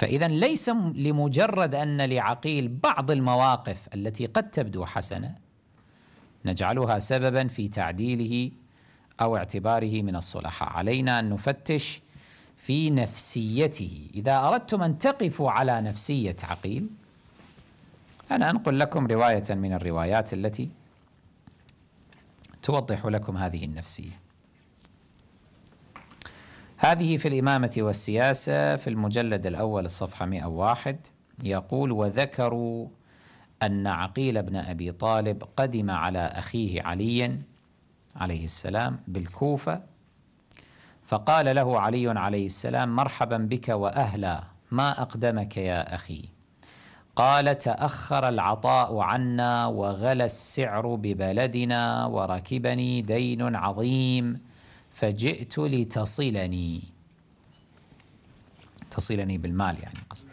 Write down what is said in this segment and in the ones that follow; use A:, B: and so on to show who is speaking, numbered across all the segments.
A: فإذا ليس لمجرد أن لعقيل بعض المواقف التي قد تبدو حسنة نجعلها سببا في تعديله أو اعتباره من الصلحاء علينا أن نفتش في نفسيته إذا أردتم أن تقفوا على نفسية عقيل أنا أنقل لكم رواية من الروايات التي توضح لكم هذه النفسيه هذه في الإمامة والسياسة في المجلد الأول الصفحة 101 يقول وذكروا أن عقيل بن أبي طالب قدم على أخيه علي عليه السلام بالكوفة فقال له علي عليه السلام مرحبا بك وأهلا ما أقدمك يا أخي قال تأخر العطاء عنا وغلى السعر ببلدنا وركبني دين عظيم فجئت لتصلني تصلني بالمال يعني قصد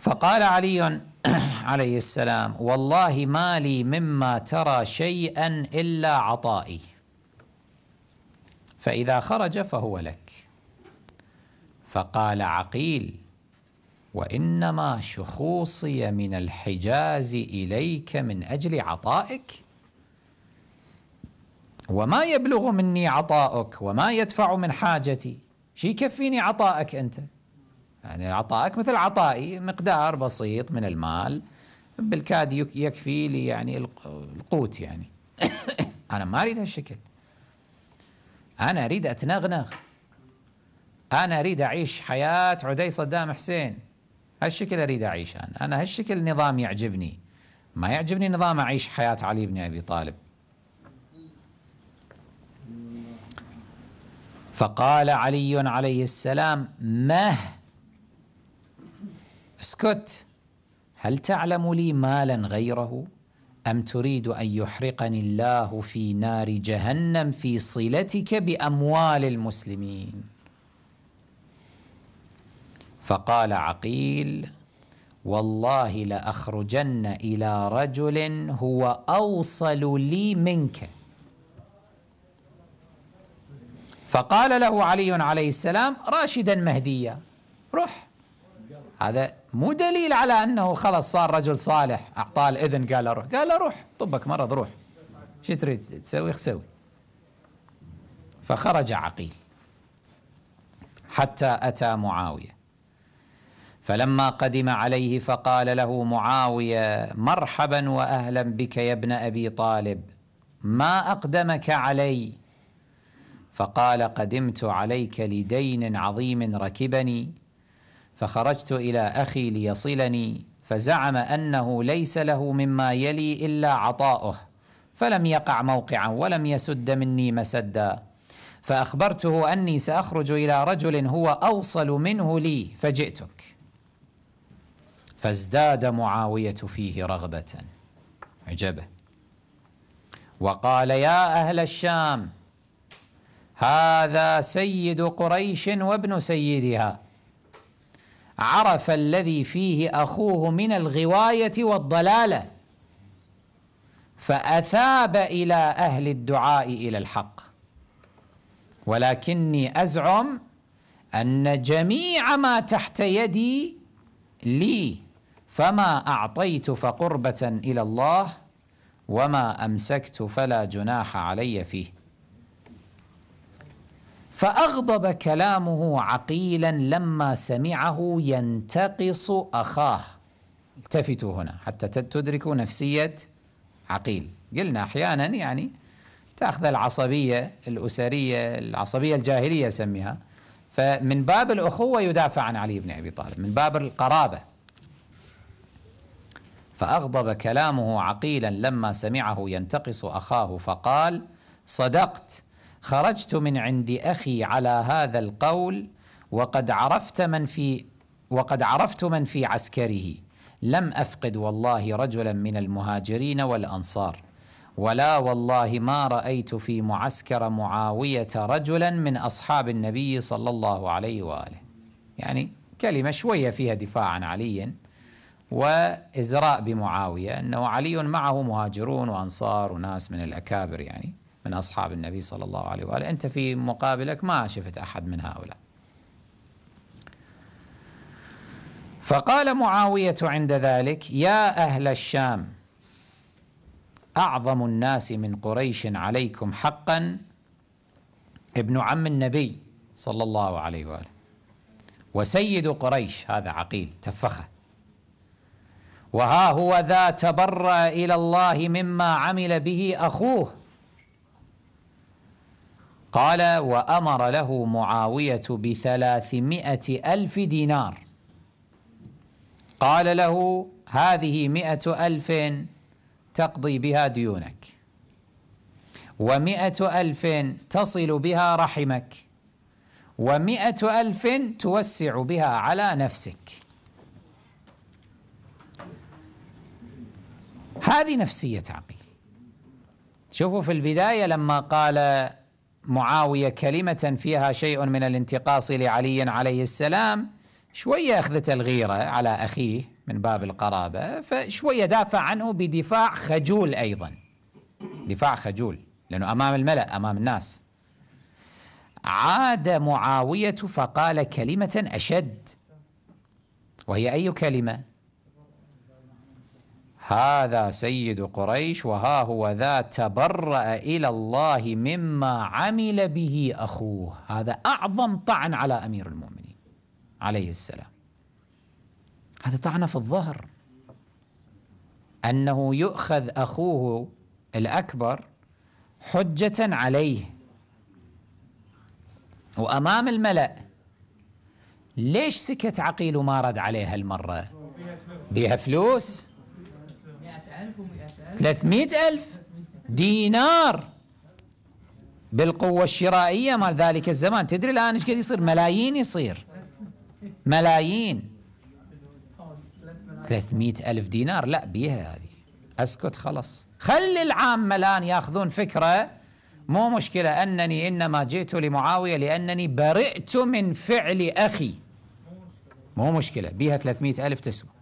A: فقال علي عليه السلام والله ما لي مما ترى شيئا إلا عطائي فإذا خرج فهو لك فقال عقيل وإنما شخوصي من الحجاز إليك من أجل عطائك وما يبلغ مني عطاؤك وما يدفع من حاجتي شي يكفيني عطاءك أنت يعني عطاءك مثل عطائي مقدار بسيط من المال بالكاد يكفي لي يعني القوت يعني أنا ما أريد هالشكل أنا أريد أتنغنغ أنا أريد أعيش حياة عدي صدام حسين هالشكل أريد أعيش أنا أنا هالشكل نظام يعجبني ما يعجبني نظام أعيش حياة علي بن أبي طالب فقال علي عليه السلام مه اسكت هل تعلم لي مالا غيره أم تريد أن يحرقني الله في نار جهنم في صلتك بأموال المسلمين فقال عقيل والله لأخرجن إلى رجل هو أوصل لي منك فقال له علي عليه السلام راشدا مهديا روح هذا مو دليل على انه خلص صار رجل صالح اعطاه الاذن قال له روح قال له روح طبك مرض روح شو تريد تسوي خسوي فخرج عقيل حتى اتى معاويه فلما قدم عليه فقال له معاويه مرحبا واهلا بك يا ابن ابي طالب ما اقدمك علي فقال قدمت عليك لدين عظيم ركبني فخرجت الى اخي ليصلني فزعم انه ليس له مما يلي الا عطاؤه فلم يقع موقعا ولم يسد مني مسدا فاخبرته اني ساخرج الى رجل هو اوصل منه لي فجئتك فازداد معاويه فيه رغبه عجبه وقال يا اهل الشام هذا سيد قريش وابن سيدها عرف الذي فيه أخوه من الغواية والضلالة فأثاب إلى أهل الدعاء إلى الحق ولكني أزعم أن جميع ما تحت يدي لي فما أعطيت فقربة إلى الله وما أمسكت فلا جناح علي فيه فأغضب كلامه عقيلا لما سمعه ينتقص أخاه التفتوا هنا حتى تدركوا نفسية عقيل قلنا أحيانا يعني تأخذ العصبية الأسرية العصبية الجاهلية سميها فمن باب الأخوة يدافع عن علي بن أبي طالب من باب القرابة فأغضب كلامه عقيلا لما سمعه ينتقص أخاه فقال صدقت خرجت من عند أخي على هذا القول وقد عرفت من في وقد عرفت من في عسكره لم أفقد والله رجلا من المهاجرين والأنصار ولا والله ما رأيت في معسكر معاوية رجلا من أصحاب النبي صلى الله عليه وآله يعني كلمة شوية فيها دفاع عن علي وإزراء بمعاوية أنه علي معه مهاجرون وأنصار وناس من الأكابر يعني من أصحاب النبي صلى الله عليه وآله أنت في مقابلك ما شفت أحد من هؤلاء فقال معاوية عند ذلك يا أهل الشام أعظم الناس من قريش عليكم حقا ابن عم النبي صلى الله عليه وآله وسيد قريش هذا عقيل تفخه وها هو ذا تبرأ إلى الله مما عمل به أخوه قال وأمر له معاوية بثلاثمائة ألف دينار قال له هذه مئة ألف تقضي بها ديونك ومئة ألف تصل بها رحمك ومئة ألف توسع بها على نفسك هذه نفسية عقيل شوفوا في البداية لما قال معاوية كلمة فيها شيء من الانتقاص لعلي عليه السلام شوية أخذت الغيرة على أخيه من باب القرابة فشوية دافع عنه بدفاع خجول أيضا دفاع خجول لأنه أمام الملأ أمام الناس عاد معاوية فقال كلمة أشد وهي أي كلمة هذا سيد قريش وها هو ذا تبرأ إلى الله مما عمل به أخوه هذا أعظم طعن على أمير المؤمنين عليه السلام هذا طعن في الظهر أنه يؤخذ أخوه الأكبر حجة عليه وأمام الملأ ليش سكت عقيل وما رد عليها المرة بيها فلوس 300 ألف دينار بالقوة الشرائية مال ذلك الزمان تدري الآن ايش قد يصير ملايين يصير ملايين 300 ألف دينار لا بيها هذه أسكت خلص خلي العامة الآن يأخذون فكرة مو مشكلة أنني إنما جئت لمعاوية لأنني برئت من فعل أخي مو مشكلة بيها 300 ألف تسوى